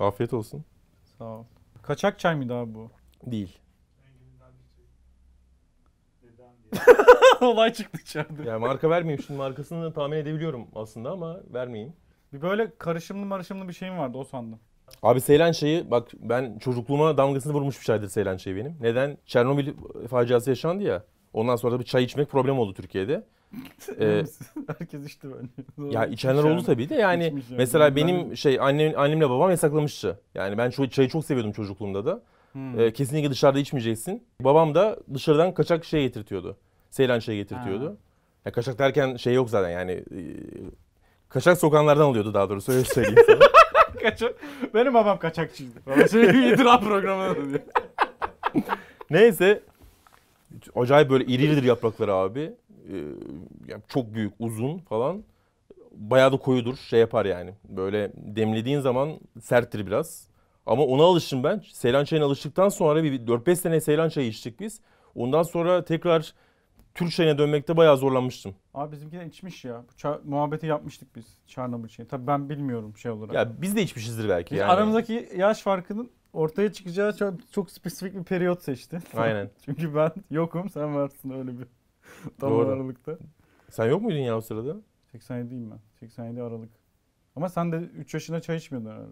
Afiyet olsun. Sağ ol. Kaçak çay mıydı abi bu? Değil. Olay çıktı içeride. Ya marka vermeyeyim. Şimdi markasını da tahmin edebiliyorum aslında ama vermeyeyim. Bir böyle karışımlı marışımlı bir şeyim vardı o sandım. Abi Seylan çayı bak ben çocukluğuma damgasını vurmuş bir çaydır Seylan çayı benim. Neden? Çernobil faciası yaşandı ya. Ondan sonra da bir çay içmek problem oldu Türkiye'de. Ee, Herkes içti bence. ya içenler oldu tabii de yani mesela benim ben... şey annem annemle babam yasaklamıştı. Yani ben ço- çayı çok seviyordum çocukluğumda da. Hmm. Ee, kesinlikle dışarıda içmeyeceksin. Babam da dışarıdan kaçak şey getirtiyordu. Seylan şey getirtiyordu. Ha. Ya kaçak derken şey yok zaten yani e, kaçak sokanlardan alıyordu daha doğrusu öyle söyleyeyim sana. kaçak. Benim babam kaçakçıydı. Baba şey itiraf programı diyor. Neyse. Acayip böyle iridir yaprakları abi. E, yani çok büyük, uzun falan. Bayağı da koyudur, şey yapar yani. Böyle demlediğin zaman serttir biraz. Ama ona alıştım ben. Seylan çayına alıştıktan sonra bir 4-5 sene Seylan çayı içtik biz. Ondan sonra tekrar Türk çayına dönmekte bayağı zorlanmıştım. Abi bizimkiler içmiş ya. Bu ça- muhabbeti yapmıştık biz Çarnamır çayı. Tabii ben bilmiyorum şey olarak. Ya biz de içmişizdir belki biz yani. Aramızdaki yaş farkının ortaya çıkacağı çok, çok spesifik bir periyot seçti. Aynen. Çünkü ben yokum sen varsın öyle bir Tam Doğru. Aralık'ta. Sen yok muydun ya o sırada? 87'yim ben. 87 Aralık. Ama sen de 3 yaşına çay içmiyordun herhalde.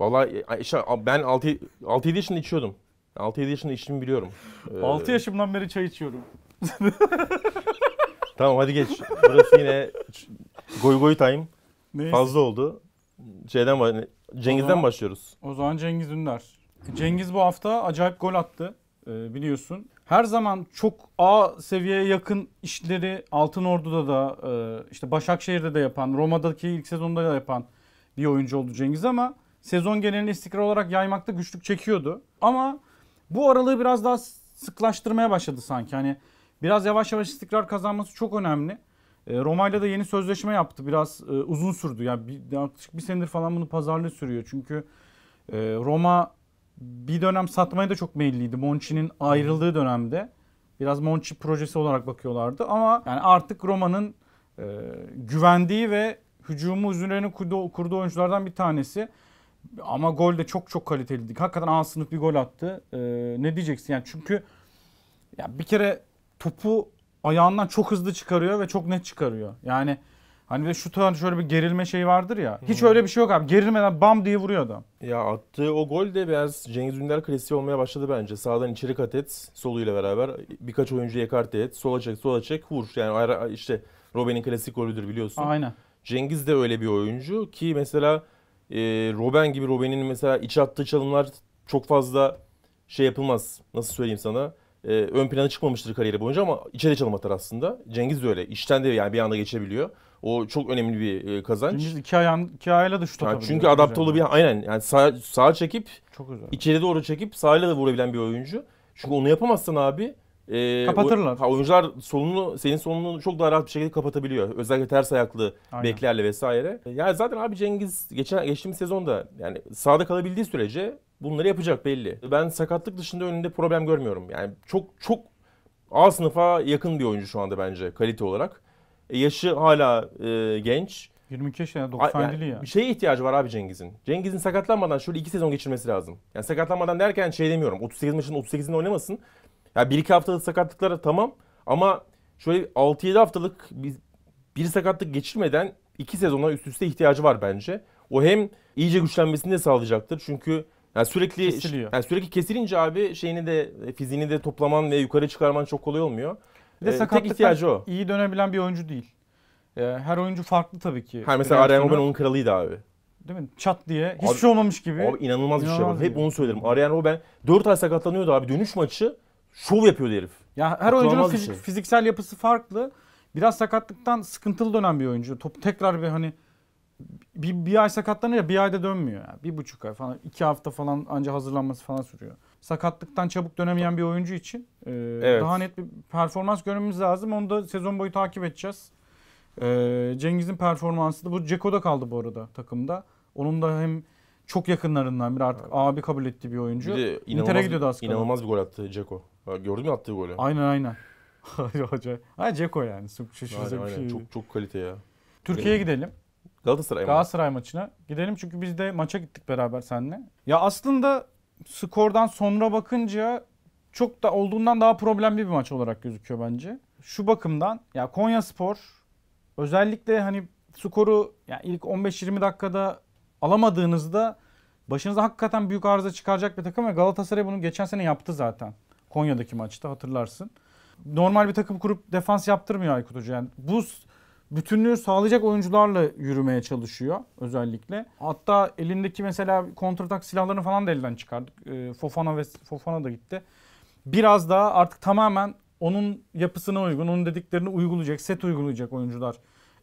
Vallahi ben 6 6 7 yaşında içiyordum. 6 7 yaşında içtiğimi biliyorum. Ee... 6 yaşımdan beri çay içiyorum. tamam hadi geç. Burası yine goy goy time. Neyse. Fazla oldu. Şeyden Cengiz'den o zaman, başlıyoruz. O zaman Cengiz Ünder. Cengiz bu hafta acayip gol attı. Ee, biliyorsun. Her zaman çok A seviyeye yakın işleri Altın Ordu'da da e, işte Başakşehir'de de yapan, Roma'daki ilk sezonda da yapan bir oyuncu oldu Cengiz ama sezon genelini istikrar olarak yaymakta güçlük çekiyordu. Ama bu aralığı biraz daha sıklaştırmaya başladı sanki. Hani biraz yavaş yavaş istikrar kazanması çok önemli. E, Roma'yla da yeni sözleşme yaptı. Biraz e, uzun sürdü. Yani bir, yaklaşık bir senedir falan bunu pazarlı sürüyor. Çünkü e, Roma bir dönem satmaya da çok meyilliydi. Monchi'nin ayrıldığı dönemde biraz Monchi projesi olarak bakıyorlardı ama yani artık Roma'nın e, güvendiği ve hücumu üzerine kurduğu, kurduğu oyunculardan bir tanesi. Ama gol de çok çok kaliteliydi. Hakikaten A sınıf bir gol attı. E, ne diyeceksin yani çünkü ya bir kere topu ayağından çok hızlı çıkarıyor ve çok net çıkarıyor. Yani Hani ve şu tane şöyle bir gerilme şeyi vardır ya. Hiç hmm. öyle bir şey yok abi. Gerilmeden bam diye vuruyor adam. Ya attığı o gol de biraz Cengiz Ünder klasiği olmaya başladı bence. Sağdan içeri kat et, soluyla beraber birkaç oyuncu ekarte et, sola çek, sola çek, vur. Yani işte Robben'in klasik golüdür biliyorsun. Aynen. Cengiz de öyle bir oyuncu ki mesela e, Robben gibi Robben'in mesela iç attığı çalımlar çok fazla şey yapılmaz. Nasıl söyleyeyim sana? e, ön plana çıkmamıştır kariyeri boyunca ama içeri çalım atar aslında. Cengiz de öyle. İşten de yani bir anda geçebiliyor. O çok önemli bir e, kazanç. Dümdüz iki, ayağın, iki ayağıyla da şut atabiliyor. Çünkü adapte olabilen aynen yani sağ, sağa çekip çok güzel. içeri doğru çekip sağıyla da vurabilen bir oyuncu. Çünkü onu yapamazsan abi e, Kapatırlar. O, oyuncular solunu, senin solunu çok daha rahat bir şekilde kapatabiliyor. Özellikle ters ayaklı Aynen. beklerle vesaire. Yani zaten abi Cengiz geçen geçtiğimiz sezonda yani sahada kalabildiği sürece bunları yapacak belli. Ben sakatlık dışında önünde problem görmüyorum. Yani çok çok A sınıfa yakın bir oyuncu şu anda bence kalite olarak. E, yaşı hala e, genç. 22 yaşında 97'li ya. Bir şeye ihtiyacı var abi Cengiz'in. Cengiz'in sakatlanmadan şöyle 2 sezon geçirmesi lazım. Yani sakatlanmadan derken şey demiyorum. 38 maçın 38'inde oynamasın. Ya yani 1-2 haftalık sakatlıkları tamam ama şöyle 6-7 haftalık bir, bir sakatlık geçirmeden 2 sezona üst üste ihtiyacı var bence. O hem iyice güçlenmesini de sağlayacaktır. Çünkü yani sürekli Kesiliyor. yani sürekli kesilince abi şeyini de fiziğini de toplaman ve yukarı çıkarman çok kolay olmuyor. Bir de e, tek ihtiyacı o. iyi dönebilen bir oyuncu değil. E, her oyuncu farklı tabii ki. Her mesela Arjen Robben onun kralıydı abi. Değil mi? Çat diye. Hiçbir şey olmamış gibi. Abi inanılmaz, inanılmaz bir şey. Gibi. Hep onu şey. söylerim. Arjen Robben 4 ay sakatlanıyordu abi. Dönüş maçı şov yapıyordu herif. Ya her Bak, oyuncunun fizik, şey. fiziksel yapısı farklı. Biraz sakatlıktan sıkıntılı dönen bir oyuncu. Top tekrar bir hani bir, bir ay sakatlanıyor bir ayda dönmüyor. Yani. Bir buçuk ay falan, iki hafta falan anca hazırlanması falan sürüyor sakatlıktan çabuk dönemeyen bir oyuncu için e, evet. daha net bir performans görmemiz lazım. Onu da sezon boyu takip edeceğiz. E, Cengiz'in performansı da bu Ceko'da kaldı bu arada takımda. Onun da hem çok yakınlarından bir artık abi, abi kabul etti bir oyuncu. İntere gidiyordu aslında. İnanılmaz bir gol attı Ceko. Gördün mü attığı golü? Aynen aynen. Hoca. ha Ceko yani. Şaşıracak bir şey. Çok çok kalite ya. Türkiye'ye gidelim. Galatasaray, Galatasaray maçına. Gidelim çünkü biz de maça gittik beraber seninle. Ya aslında skordan sonra bakınca çok da olduğundan daha problemli bir maç olarak gözüküyor bence. Şu bakımdan ya Konya Spor özellikle hani skoru yani ilk 15-20 dakikada alamadığınızda başınıza hakikaten büyük arıza çıkaracak bir takım ve Galatasaray bunu geçen sene yaptı zaten. Konya'daki maçta hatırlarsın. Normal bir takım kurup defans yaptırmıyor Aykut Hoca. Yani bu bütünlüğü sağlayacak oyuncularla yürümeye çalışıyor özellikle. Hatta elindeki mesela kontratak silahlarını falan da elden çıkardık. Ee, Fofana ve Fofana da gitti. Biraz daha artık tamamen onun yapısına uygun, onun dediklerini uygulayacak, set uygulayacak oyuncular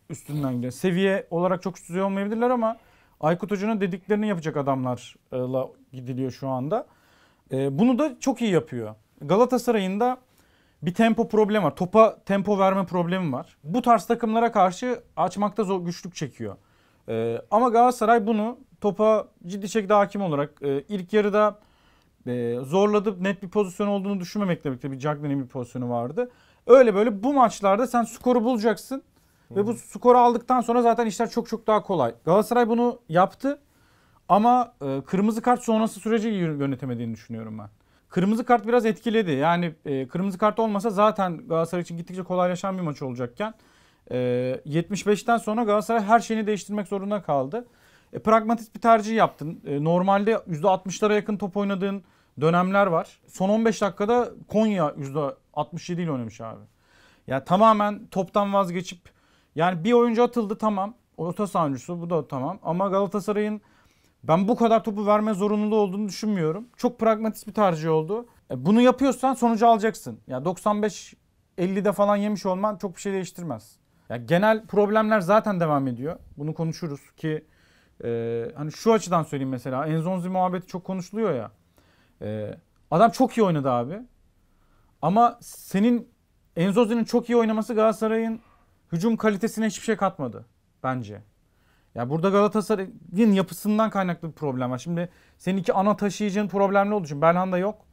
üstünden gidiyor. Seviye olarak çok üst düzey olmayabilirler ama Aykut Hoca'nın dediklerini yapacak adamlarla gidiliyor şu anda. Ee, bunu da çok iyi yapıyor. Galatasaray'ın da bir tempo problemi var. Topa tempo verme problemi var. Bu tarz takımlara karşı açmakta zor güçlük çekiyor. Ee, ama Galatasaray bunu topa ciddi şekilde hakim olarak e, ilk yarıda e, zorladı. Net bir pozisyon olduğunu düşünmemekle birlikte bir Cagney'in bir pozisyonu vardı. Öyle böyle bu maçlarda sen skoru bulacaksın. Ve bu skoru aldıktan sonra zaten işler çok çok daha kolay. Galatasaray bunu yaptı. Ama e, kırmızı kart sonrası süreci yönetemediğini düşünüyorum ben. Kırmızı kart biraz etkiledi. Yani e, kırmızı kart olmasa zaten Galatasaray için gittikçe kolaylaşan bir maç olacakken e, 75'ten sonra Galatasaray her şeyini değiştirmek zorunda kaldı. E, pragmatist bir tercih yaptın. E, normalde %60'lara yakın top oynadığın dönemler var. Son 15 dakikada Konya %67 ile oynamış abi. Yani tamamen toptan vazgeçip yani bir oyuncu atıldı tamam. Orta sahancısı bu da tamam. Ama Galatasaray'ın ben bu kadar topu verme zorunlu olduğunu düşünmüyorum. Çok pragmatist bir tercih oldu. E, bunu yapıyorsan sonucu alacaksın. Ya yani 95 50'de falan yemiş olman çok bir şey değiştirmez. Ya genel problemler zaten devam ediyor. Bunu konuşuruz ki e, hani şu açıdan söyleyeyim mesela Enzonzi muhabbeti çok konuşuluyor ya. E, adam çok iyi oynadı abi. Ama senin Enzonzi'nin çok iyi oynaması Galatasaray'ın hücum kalitesine hiçbir şey katmadı bence. Ya burada Galatasaray'ın yapısından kaynaklı bir problem var. Şimdi senin iki ana taşıyıcının taşıyıcın ne olduğu için Belhanda yok.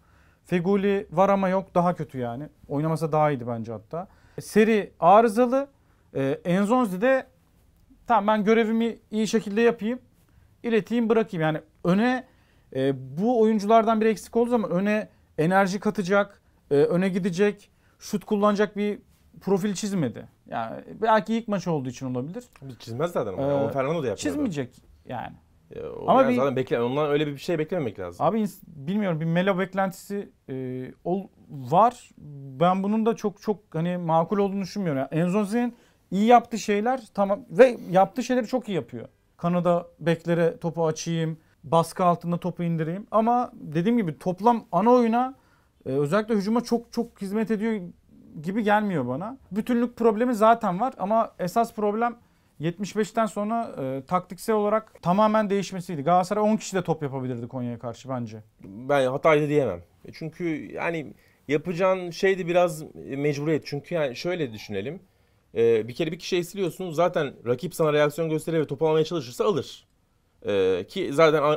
Feguli var ama yok. Daha kötü yani. Oynamasa daha iyiydi bence hatta. E, Seri arızalı. E, Enzonzi de tamam ben görevimi iyi şekilde yapayım. ileteyim bırakayım. Yani öne e, bu oyunculardan bir eksik olduğu zaman öne enerji katacak, e, öne gidecek, şut kullanacak bir profil çizmedi. Yani belki ilk maç olduğu için olabilir. Çizmez zaten ama. Ee, yani. Fernando da yapmıyor. Çizmeyecek yani. Ya, ama yani bir, zaten bekle, ondan öyle bir şey beklememek lazım. Abi bilmiyorum bir Melo beklentisi e, ol, var. Ben bunun da çok çok hani makul olduğunu düşünmüyorum. Yani Enzozi'nin iyi yaptığı şeyler tamam ve yaptığı şeyleri çok iyi yapıyor. Kanada beklere topu açayım, baskı altında topu indireyim. Ama dediğim gibi toplam ana oyuna e, özellikle hücuma çok çok hizmet ediyor gibi gelmiyor bana. Bütünlük problemi zaten var ama esas problem 75'ten sonra e, taktiksel olarak tamamen değişmesiydi. Galatasaray 10 kişi de top yapabilirdi Konya'ya karşı bence. Ben hataydı diyemem. E çünkü yani yapacağın şey de biraz mecburiyet. Çünkü yani şöyle düşünelim. E, bir kere bir kişi esiliyorsun. Zaten rakip sana reaksiyon gösterir ve top almaya çalışırsa alır. E, ki zaten e,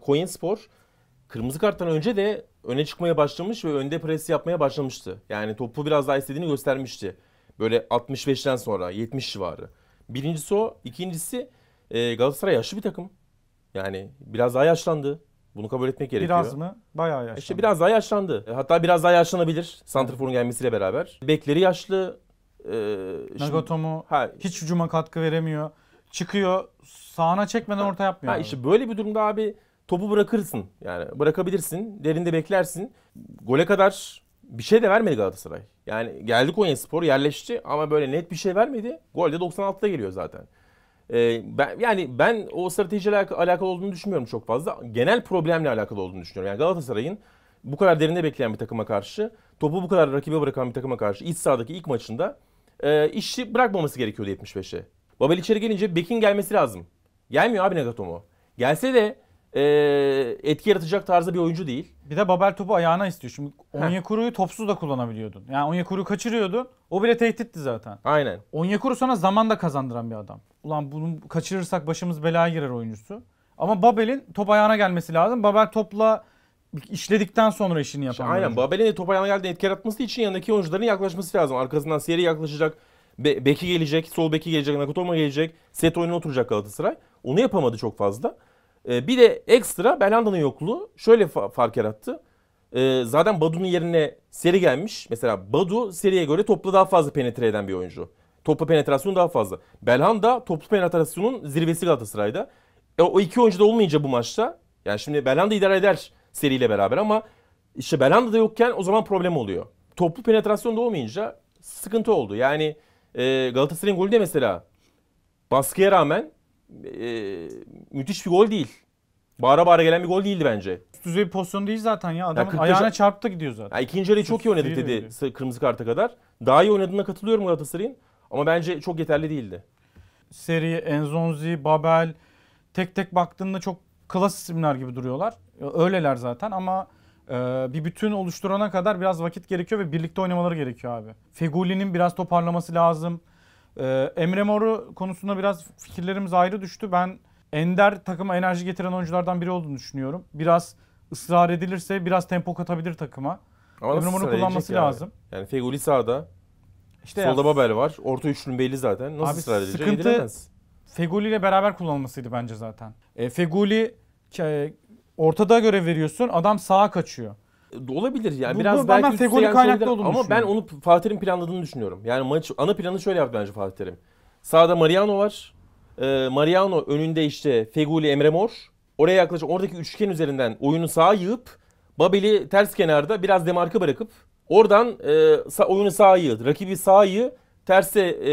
Konya Spor kırmızı karttan önce de öne çıkmaya başlamış ve önde pres yapmaya başlamıştı. Yani topu biraz daha istediğini göstermişti. Böyle 65'ten sonra 70 civarı. Birincisi o. ikincisi e, Galatasaray yaşlı bir takım. Yani biraz daha yaşlandı. Bunu kabul etmek gerekiyor. Biraz mı? Bayağı yaşlandı. İşte biraz daha yaşlandı. E, hatta biraz daha yaşlanabilir. Santrfor'un gelmesiyle beraber. Bekleri yaşlı. E, Nagatomo ha, hiç hücuma katkı veremiyor. Çıkıyor. Sağına çekmeden ha, orta yapmıyor. Ha, işte böyle bir durumda abi topu bırakırsın. Yani bırakabilirsin. Derinde beklersin. Gole kadar bir şey de vermedi Galatasaray. Yani geldi Konya Spor yerleşti ama böyle net bir şey vermedi. Gol de 96'da geliyor zaten. Ee, ben, yani ben o stratejiyle alakalı, olduğunu düşünmüyorum çok fazla. Genel problemle alakalı olduğunu düşünüyorum. Yani Galatasaray'ın bu kadar derinde bekleyen bir takıma karşı, topu bu kadar rakibe bırakan bir takıma karşı iç sahadaki ilk maçında e, işi bırakmaması gerekiyordu 75'e. Babel içeri gelince Bekin gelmesi lazım. Gelmiyor abi Nagatomo. Gelse de e, etki yaratacak tarzda bir oyuncu değil. Bir de Babel topu ayağına istiyor. Şimdi Onyekuru'yu topsuz da kullanabiliyordun. Yani Onyekuru kaçırıyordu. O bile tehditti zaten. Aynen. Onyekuru sana zaman da kazandıran bir adam. Ulan bunu kaçırırsak başımız belaya girer oyuncusu. Ama Babel'in top ayağına gelmesi lazım. Babel topla işledikten sonra işini yapar. İşte aynen. Babel'in de top ayağına geldiğinde etki yaratması için yanındaki oyuncuların yaklaşması lazım. Arkasından seri yaklaşacak. Be- beki gelecek, sol beki gelecek, Nakutoma gelecek. Set oyununa oturacak Galatasaray. Onu yapamadı çok fazla. Ee, bir de ekstra Belhanda'nın yokluğu şöyle fa- fark yarattı. Ee, zaten Badu'nun yerine seri gelmiş. Mesela Badu seriye göre topla daha fazla penetre eden bir oyuncu. Toplu penetrasyonu daha fazla. Belhanda toplu penetrasyonun zirvesi Galatasaray'da. E, o iki oyuncu da olmayınca bu maçta. Yani şimdi Belhanda idare eder Seri ile beraber ama işte Belhanda da yokken o zaman problem oluyor. Toplu penetrasyon da olmayınca sıkıntı oldu. Yani e, Galatasaray'ın golü de mesela baskıya rağmen e, müthiş bir gol değil. Bağıra bağıra gelen bir gol değildi bence. Üst düzey bir pozisyon değil zaten ya. adam. ya ayağına çarptı gidiyor zaten. Ya ikinci yarıyı çok iyi oynadık dedi öyle. kırmızı karta kadar. Daha iyi oynadığına katılıyorum Galatasaray'ın. Ama bence çok yeterli değildi. Seri, Enzonzi, Babel tek tek baktığında çok klas isimler gibi duruyorlar. Öyleler zaten ama e, bir bütün oluşturana kadar biraz vakit gerekiyor ve birlikte oynamaları gerekiyor abi. Feguli'nin biraz toparlaması lazım. Ee, Emre Mor'u konusunda biraz fikirlerimiz ayrı düştü. Ben Ender takıma enerji getiren oyunculardan biri olduğunu düşünüyorum. Biraz ısrar edilirse biraz tempo katabilir takıma. Ama Emre Mor'u kullanması yani? lazım. Yani Feguli sağda. İşte Solda ya, Babel var. Orta üçlünün belli zaten. Nasıl abi ısrar edecek? Sıkıntı Edilemez. Feguli ile beraber kullanılmasıydı bence zaten. E, Feguli e, ortada görev veriyorsun. Adam sağa kaçıyor. Olabilir ya. Yani. Biraz bu, belki ben Fegoli kaynaklı olduğunu Ama ben onu Fatih'in planladığını düşünüyorum. Yani maç ana planı şöyle yaptı bence Fatih'in. Sağda Mariano var. Ee, Mariano önünde işte Feguli Emre Mor. Oraya yaklaşık oradaki üçgen üzerinden oyunu sağa yığıp Babel'i ters kenarda biraz demarka bırakıp oradan e, sa- oyunu sağa yığ. Rakibi sağa yığ. Terse e,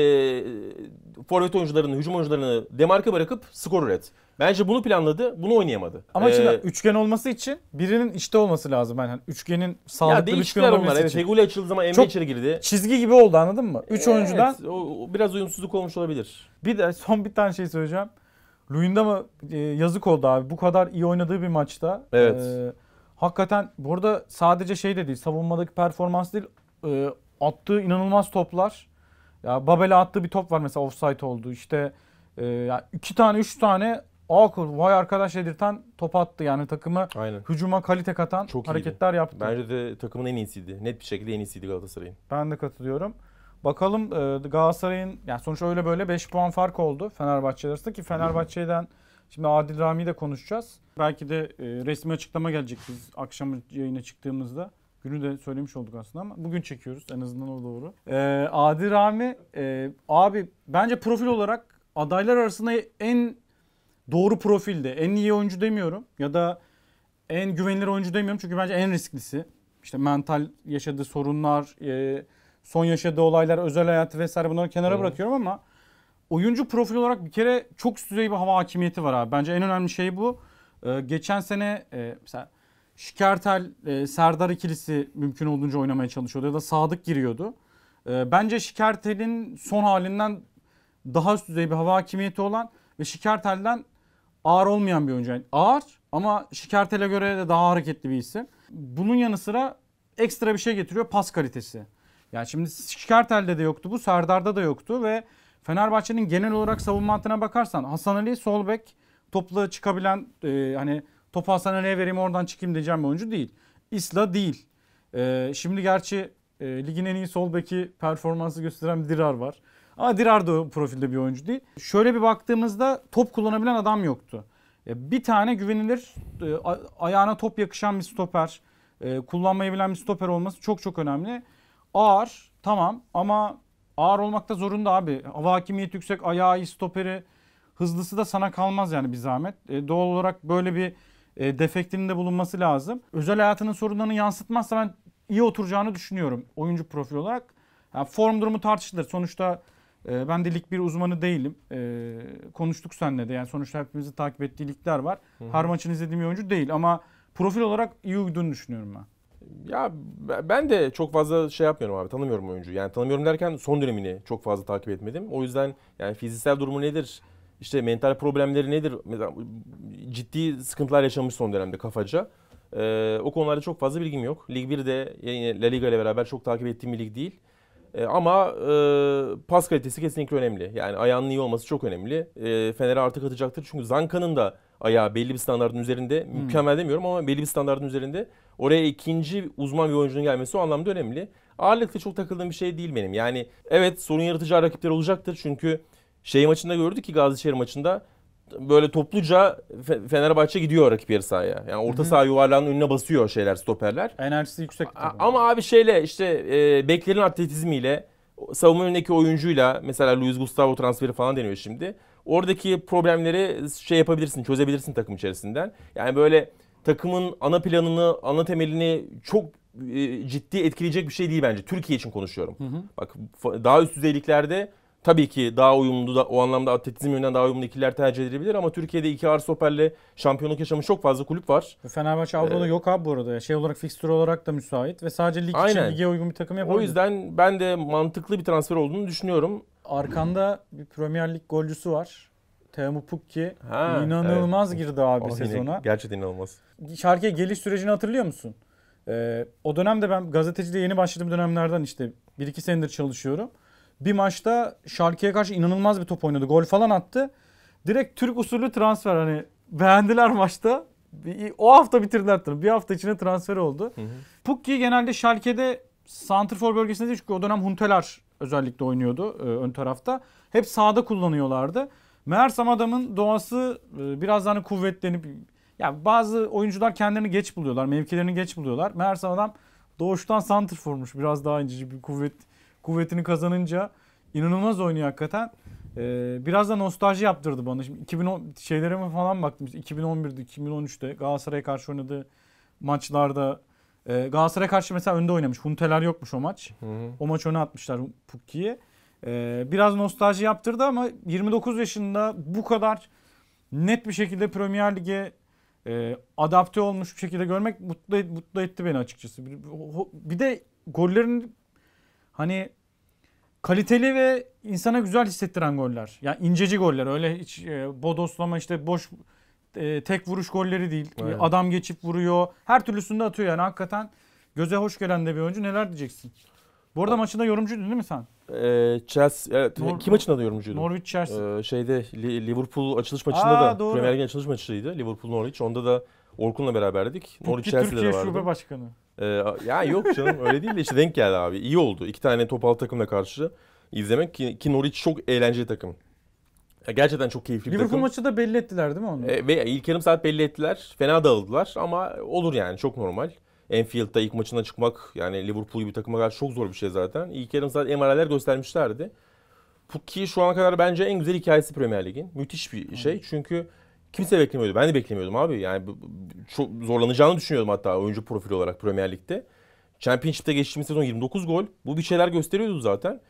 forvet oyuncularını, hücum oyuncularını demarka bırakıp skor üret. Bence bunu planladı, bunu oynayamadı. Ama ee, üçgen olması için birinin işte olması lazım. Yani üçgenin sağlıklı ya bir üçgen olması onlar. için. Evet, Heguli açıldı zaman Emre içeri girdi. Çizgi gibi oldu anladın mı? Üç evet, oyuncudan. O, o, biraz uyumsuzluk olmuş olabilir. Bir de son bir tane şey söyleyeceğim. Luyunda mı e, yazık oldu abi. Bu kadar iyi oynadığı bir maçta. Evet. E, hakikaten burada sadece şey de değil. Savunmadaki performans değil. E, attığı inanılmaz toplar. Ya Babel'e attığı bir top var mesela offside oldu. İşte e, yani iki tane üç tane akıl vay arkadaş dedirten top attı yani takımı Aynen. hücuma kalite katan Çok hareketler iyiydi. yaptı. Bence de takımın en iyisiydi. Net bir şekilde en iyisiydi Galatasaray'ın. Ben de katılıyorum. Bakalım e, Galatasaray'ın yani sonuç öyle böyle 5 puan fark oldu Fenerbahçe arasında ki Fenerbahçe'den şimdi Adil Rami'yi de konuşacağız. Belki de e, resmi açıklama gelecek biz akşam yayına çıktığımızda. Günü de söylemiş olduk aslında ama bugün çekiyoruz en azından o doğru. Ee, Adil Rami e, abi bence profil olarak adaylar arasında en doğru profilde en iyi oyuncu demiyorum ya da en güvenilir oyuncu demiyorum çünkü bence en risklisi. İşte mental yaşadığı sorunlar, e, son yaşadığı olaylar, özel hayatı vesaire bunları kenara evet. bırakıyorum ama oyuncu profil olarak bir kere çok üst düzey bir hava hakimiyeti var abi. Bence en önemli şey bu. E, geçen sene e, mesela Şikertel, Serdar ikilisi mümkün olduğunca oynamaya çalışıyordu ya da Sadık giriyordu. bence Şikertel'in son halinden daha üst düzey bir hava hakimiyeti olan ve Şikertel'den ağır olmayan bir oyuncu. Ağır ama Şikertel'e göre de daha hareketli bir isim. Bunun yanı sıra ekstra bir şey getiriyor pas kalitesi. Yani şimdi Şikertel'de de yoktu bu, Serdar'da da yoktu ve Fenerbahçe'nin genel olarak savunma hattına bakarsan Hasan Ali sol bek topla çıkabilen e, hani topu Hasan Ali'ye vereyim oradan çıkayım diyeceğim bir oyuncu değil. isla değil. E, şimdi gerçi e, ligin en iyi sol beki performansı gösteren Dirar var. Ama Dirardo profilde bir oyuncu değil. Şöyle bir baktığımızda top kullanabilen adam yoktu. E, bir tane güvenilir, e, ayağına top yakışan bir stoper, e, kullanmayı bilen bir stoper olması çok çok önemli. Ağır tamam ama ağır olmakta zorunda abi. Hava hakimiyeti yüksek, ayağı iyi stoperi, hızlısı da sana kalmaz yani bir zahmet. Doğal olarak böyle bir defektinin de bulunması lazım. Özel hayatının sorunlarını yansıtmazsa ben iyi oturacağını düşünüyorum oyuncu profil olarak. Yani form durumu tartışılır. Sonuçta ee, ben de Lig 1 uzmanı değilim. Ee, konuştuk seninle de. Yani sonuçta hepimizi takip ettiği ligler var. Hı-hı. Her maçını izlediğim bir oyuncu değil ama profil olarak iyi uyduğunu düşünüyorum ben. Ya ben de çok fazla şey yapmıyorum abi. Tanımıyorum oyuncu. Yani tanımıyorum derken son dönemini çok fazla takip etmedim. O yüzden yani fiziksel durumu nedir? İşte mental problemleri nedir? Mesela ciddi sıkıntılar yaşamış son dönemde kafaca. Ee, o konularda çok fazla bilgim yok. Lig 1'de yani La Liga ile beraber çok takip ettiğim bir lig değil. E, ama e, pas kalitesi kesinlikle önemli. Yani ayağının iyi olması çok önemli. E, Fener'e artık atacaktır. Çünkü Zanka'nın da ayağı belli bir standartın üzerinde. Hmm. Mükemmel demiyorum ama belli bir standartın üzerinde. Oraya ikinci uzman bir oyuncunun gelmesi o anlamda önemli. Ağırlıkta çok takıldığım bir şey değil benim. Yani evet sorun yaratacağı rakipler olacaktır. Çünkü şey maçında gördük ki Gazişehir maçında böyle topluca Fenerbahçe gidiyor rakip yarı sahaya. Yani orta Hı-hı. saha yuvarlağının önüne basıyor şeyler stoperler. Enerjisi yüksek. Tabii. Ama abi şeyle işte e, beklerin atletizmiyle savunma önündeki oyuncuyla mesela Luis Gustavo transferi falan deniyor şimdi. Oradaki problemleri şey yapabilirsin, çözebilirsin takım içerisinden. Yani böyle takımın ana planını, ana temelini çok e, ciddi etkileyecek bir şey değil bence. Türkiye için konuşuyorum. Hı hı. Bak daha üst düzeyliklerde Tabii ki daha uyumlu da o anlamda atletizm yönünden daha uyumlu ikiler tercih edilebilir ama Türkiye'de iki ağır stoperle şampiyonluk yaşamış çok fazla kulüp var. Fenerbahçe Avrupa'da ee, yok abi bu arada. Şey olarak fikstür olarak da müsait ve sadece lig aynen. için lige uygun bir takım yapabilir. O yüzden ben de mantıklı bir transfer olduğunu düşünüyorum. Arkanda bir Premier Lig golcüsü var. Teemu Pukki ha, inanılmaz evet. girdi abi oh, sezona. Yine, gerçekten inanılmaz. Şarkıya geliş sürecini hatırlıyor musun? Ee, o dönemde ben gazeteciliğe yeni başladığım dönemlerden işte bir iki senedir çalışıyorum bir maçta Şalke'ye karşı inanılmaz bir top oynadı. Gol falan attı. Direkt Türk usulü transfer hani beğendiler maçta. o hafta bitirdiler tabii. Bir hafta içinde transfer oldu. Pukki genelde Şalke'de Santrfor bölgesinde değil çünkü o dönem Hunteler özellikle oynuyordu e, ön tarafta. Hep sağda kullanıyorlardı. Meğersem adamın doğası e, biraz daha hani kuvvetlenip ya bazı oyuncular kendilerini geç buluyorlar, mevkilerini geç buluyorlar. Meğersem adam doğuştan santrformuş. Biraz daha incici bir kuvvet kuvvetini kazanınca inanılmaz oynuyor hakikaten. Ee, biraz da nostalji yaptırdı bana. Şimdi 2010 şeylerime falan baktım. 2011'de, 2013'te Galatasaray'a karşı oynadığı maçlarda e, Galatasaray'a karşı mesela önde oynamış. Hunteler yokmuş o maç. Hı hı. O maç öne atmışlar pukkiye Ee, biraz nostalji yaptırdı ama 29 yaşında bu kadar net bir şekilde Premier Lig'e e, adapte olmuş bir şekilde görmek mutlu, mutlu etti beni açıkçası. Bir, bir de gollerin Hani kaliteli ve insana güzel hissettiren goller. Yani inceci goller öyle hiç e, bodoslama işte boş e, tek vuruş golleri değil. Aynen. Adam geçip vuruyor. Her türlüsünde atıyor yani hakikaten göze hoş gelen de bir oyuncu. Neler diyeceksin? Bu arada maçında yorumcuydun değil mi sen? Ee, Chelsea, evet, Nor- kim maçında yorumcuydun? Norwich Chelsea. Ee, şeyde Liverpool açılış maçında Aa, da doğru. Premier Lig'in açılış maçıydı. Liverpool Norwich. Onda da Orkun'la beraberdik. Norwich Chelsea'de de vardı. Türkiye Şube Başkanı. Ee, ya yok canım öyle değil de işte denk geldi abi. İyi oldu. İki tane topal takımla karşı izlemek ki, ki Norwich çok eğlenceli takım. gerçekten çok keyifli bir Liverpool takım. maçı da belli ettiler değil mi onu? E, ve ilk yarım saat belli ettiler. Fena dağıldılar ama olur yani çok normal. Enfield'da ilk maçına çıkmak yani Liverpool gibi bir takıma karşı çok zor bir şey zaten. İlk yarım saat emareler göstermişlerdi. Ki şu ana kadar bence en güzel hikayesi Premier Lig'in. Müthiş bir şey. Çünkü kimse beklemiyordu. Ben de beklemiyordum abi. Yani çok zorlanacağını düşünüyordum hatta oyuncu profili olarak Premier Lig'de. Championship'te geçtiğimiz sezon 29 gol. Bu bir şeyler gösteriyordu zaten.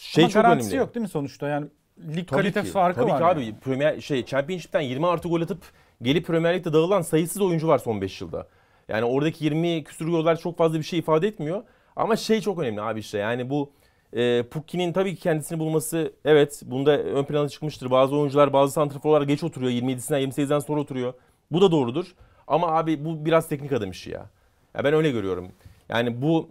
Şey Ama çok garantisi önemli. yok değil mi sonuçta? Yani lig tabii kalite ki, farkı tabii var. Tabii ki yani. abi. Premier şey Championship'ten 20 artı gol atıp gelip Premier Lig'de dağılan sayısız oyuncu var son 5 yılda. Yani oradaki 20 küsur goller çok fazla bir şey ifade etmiyor. Ama şey çok önemli abi işte yani bu e, Pukki'nin tabii ki kendisini bulması evet bunda ön plana çıkmıştır. Bazı oyuncular bazı santraforlar geç oturuyor. 27'sinden 28'den sonra oturuyor. Bu da doğrudur. Ama abi bu biraz teknik adam işi ya. ya ben öyle görüyorum. Yani bu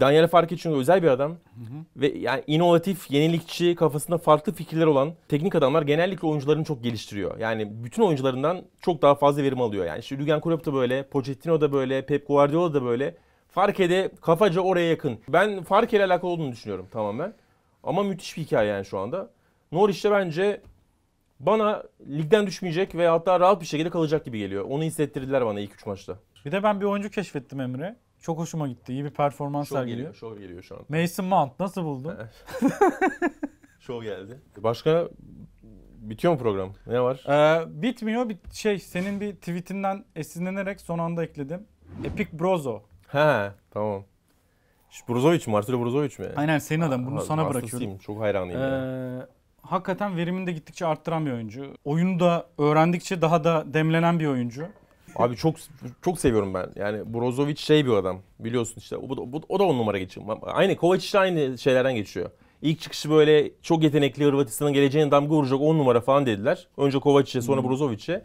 Daniel Farke çünkü özel bir adam. Hı hı. Ve yani inovatif, yenilikçi, kafasında farklı fikirler olan teknik adamlar genellikle oyuncularını çok geliştiriyor. Yani bütün oyuncularından çok daha fazla verim alıyor. Yani işte Lügen Klopp da böyle, Pochettino da böyle, Pep Guardiola da böyle. Farke'de kafaca oraya yakın. Ben Farke ile alakalı olduğunu düşünüyorum tamamen. Ama müthiş bir hikaye yani şu anda. Norwich'te bence bana ligden düşmeyecek ve hatta rahat bir şekilde kalacak gibi geliyor. Onu hissettirdiler bana ilk 3 maçta. Bir de ben bir oyuncu keşfettim Emre. Çok hoşuma gitti. İyi bir performans şov sergiliyor. Geliyor, şov geliyor şu an. Mason Mount nasıl buldun? şov geldi. Başka bitiyor mu program? Ne var? Ee, bitmiyor. Bir şey senin bir tweetinden esinlenerek son anda ekledim. Epic Brozo. He tamam. Brozovic, Marcelo Brozovic mi? Aynen senin adam. Bunu ha, sana bırakıyorum. Çok hayranıyım. Ee, yani. Hakikaten verimini de gittikçe arttıran bir oyuncu. Oyunu da öğrendikçe daha da demlenen bir oyuncu. Abi çok çok seviyorum ben. Yani Brozovic şey bir adam. Biliyorsun işte. O, bu, o da on numara geçiyor. Aynı Kovacic de aynı şeylerden geçiyor. İlk çıkışı böyle çok yetenekli Hırvatistan'ın geleceğine damga vuracak 10 numara falan dediler. Önce Kovacic'e sonra hmm. Brozovic'e.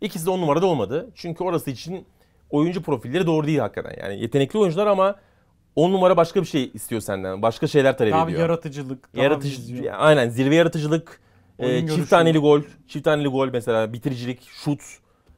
İkisi de 10 numarada olmadı. Çünkü orası için oyuncu profilleri doğru değil hakikaten. Yani yetenekli oyuncular ama 10 numara başka bir şey istiyor senden. Başka şeyler talep daha ediyor. yaratıcılık. Daha Yaratıcı, aynen zirve yaratıcılık. e, çift görüşü. taneli gol. Çift taneli gol mesela. Bitiricilik, şut.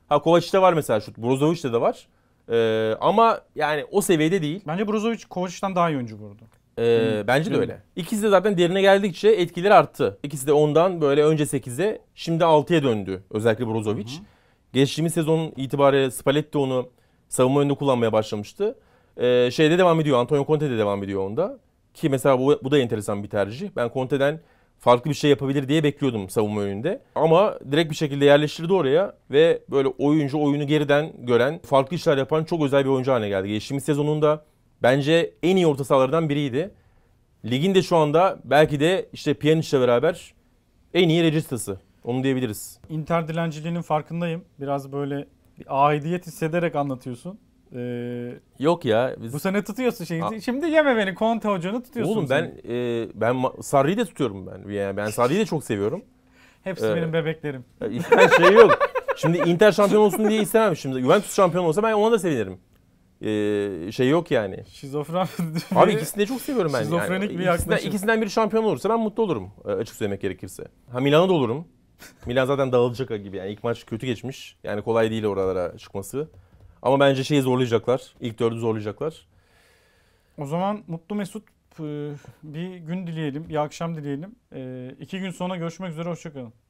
Ha Kovacic'te var mesela şut. Brozovic'te de var. Ee, ama yani o seviyede değil. Bence Brozovic Kovacic'ten daha iyi oyuncu bu arada. E, bence de öyle. İkisi de zaten derine geldikçe etkileri arttı. İkisi de ondan böyle önce 8'e şimdi 6'ya döndü. Özellikle Brozovic. Hı hı. Geçtiğimiz sezon itibariyle Spalletti onu savunma önünde kullanmaya başlamıştı. Ee, şeyde devam ediyor. Antonio Conte de devam ediyor onda. Ki mesela bu, bu da enteresan bir tercih. Ben Conte'den farklı bir şey yapabilir diye bekliyordum savunma önünde. Ama direkt bir şekilde yerleştirdi oraya ve böyle oyuncu oyunu geriden gören, farklı işler yapan çok özel bir oyuncu haline geldi. Geçtiğimiz sezonunda bence en iyi orta sahalardan biriydi. Ligin de şu anda belki de işte Pjanic'le beraber en iyi registası. Onu diyebiliriz. Inter dilenciliğinin farkındayım. Biraz böyle bir aidiyet hissederek anlatıyorsun. Ee, Yok ya. Biz... Bu sene tutuyorsun şeyi. A- Şimdi yeme beni Conte hocanı tutuyorsun. Oğlum ben e, ben Sarri'yi de tutuyorum ben. Yani ben Sarri'yi de çok seviyorum. Hepsi ee, benim bebeklerim. E, her şey yok. Şimdi Inter şampiyon olsun diye istemem. Şimdi Juventus şampiyon olsa ben ona da sevinirim. Ee, şey yok yani. Şizofren. Abi ikisini de çok seviyorum ben. Şizofrenik yani. bir yaklaşım. İkisinden, ikisinden biri şampiyon olursa ben mutlu olurum e, açık söylemek gerekirse. Ha Milan'a da olurum. Milan zaten dağılacak gibi yani ilk maç kötü geçmiş. Yani kolay değil oralara çıkması. Ama bence şeyi zorlayacaklar. İlk dördü zorlayacaklar. O zaman Mutlu Mesut e, bir gün dileyelim, bir akşam dileyelim. E, iki gün sonra görüşmek üzere, hoşçakalın.